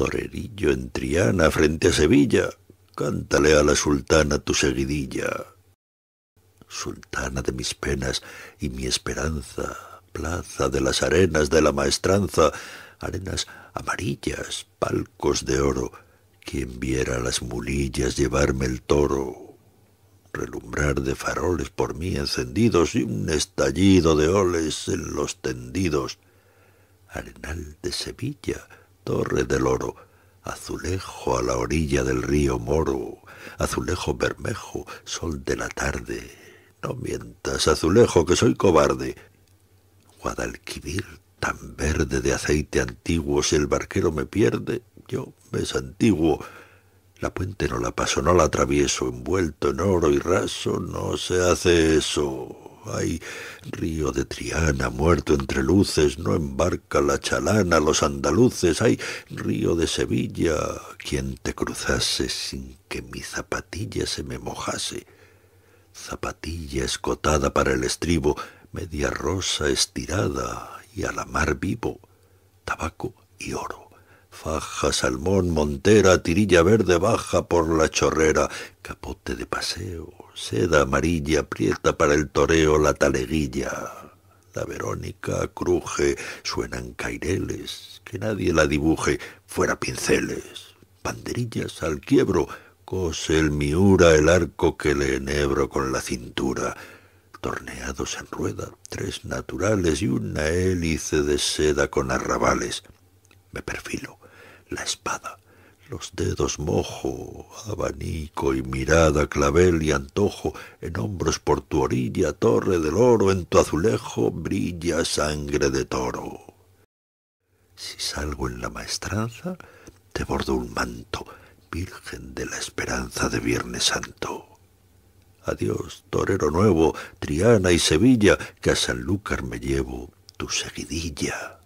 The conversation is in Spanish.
torerillo en Triana frente a Sevilla, cántale a la sultana tu seguidilla. Sultana de mis penas y mi esperanza, plaza de las arenas de la maestranza, arenas amarillas, palcos de oro, quien viera las mulillas llevarme el toro, relumbrar de faroles por mí encendidos y un estallido de oles en los tendidos, arenal de Sevilla, Torre del Oro, azulejo a la orilla del río Moro, azulejo bermejo, sol de la tarde. No mientas, azulejo, que soy cobarde. Guadalquivir tan verde de aceite antiguo, si el barquero me pierde, yo me santiguo. La puente no la paso, no la atravieso, envuelto en oro y raso, no se hace eso. Ay, río de Triana, muerto entre luces, no embarca la chalana, los andaluces. Ay, río de Sevilla, quien te cruzase sin que mi zapatilla se me mojase. Zapatilla escotada para el estribo, media rosa estirada y a la mar vivo, tabaco y oro faja, salmón, montera, tirilla verde baja por la chorrera, capote de paseo, seda amarilla, prieta para el toreo, la taleguilla. La Verónica cruje, suenan caireles, que nadie la dibuje, fuera pinceles, banderillas al quiebro, cose el miura el arco que le enebro con la cintura torneados en rueda, tres naturales y una hélice de seda con arrabales. Me perfilo, la espada, los dedos mojo, abanico y mirada, clavel y antojo, en hombros por tu orilla, torre del oro, en tu azulejo brilla sangre de toro. Si salgo en la maestranza, te bordo un manto, virgen de la esperanza de Viernes Santo. Adiós, torero nuevo, Triana y Sevilla, que a Sanlúcar me llevo tu seguidilla.